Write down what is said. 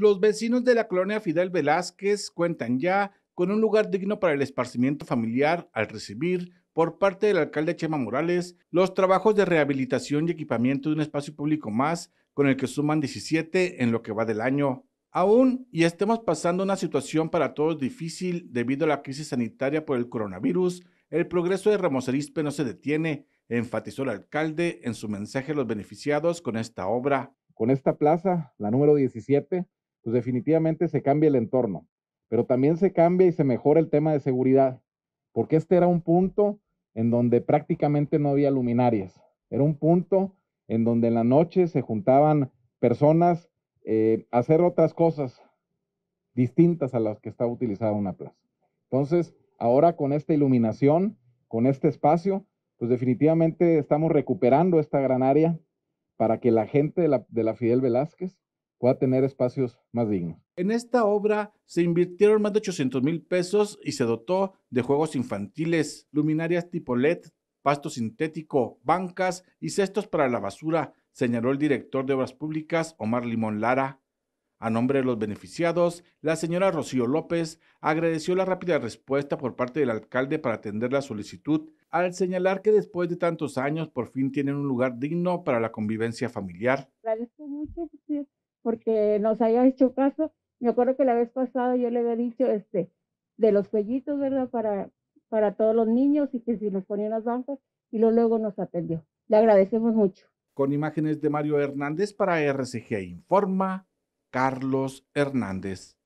Los vecinos de la colonia Fidel Velázquez cuentan ya con un lugar digno para el esparcimiento familiar al recibir por parte del alcalde Chema Morales los trabajos de rehabilitación y equipamiento de un espacio público más, con el que suman 17 en lo que va del año. Aún y estemos pasando una situación para todos difícil debido a la crisis sanitaria por el coronavirus, el progreso de Ramos Arispe no se detiene, enfatizó el alcalde en su mensaje a los beneficiados con esta obra. Con esta plaza, la número 17, pues definitivamente se cambia el entorno, pero también se cambia y se mejora el tema de seguridad, porque este era un punto en donde prácticamente no había luminarias, era un punto en donde en la noche se juntaban personas eh, a hacer otras cosas distintas a las que estaba utilizada una plaza. Entonces, ahora con esta iluminación, con este espacio, pues definitivamente estamos recuperando esta gran área para que la gente de la, de la Fidel Velázquez pueda tener espacios más dignos. En esta obra se invirtieron más de 800 mil pesos y se dotó de juegos infantiles, luminarias tipo LED, pasto sintético, bancas y cestos para la basura, señaló el director de Obras Públicas, Omar Limón Lara. A nombre de los beneficiados, la señora Rocío López agradeció la rápida respuesta por parte del alcalde para atender la solicitud, al señalar que después de tantos años por fin tienen un lugar digno para la convivencia familiar nos haya hecho caso. Me acuerdo que la vez pasada yo le había dicho este, de los cuellitos, ¿verdad? Para, para todos los niños y que si nos ponían las bancas y luego nos atendió. Le agradecemos mucho. Con imágenes de Mario Hernández para RCG Informa, Carlos Hernández.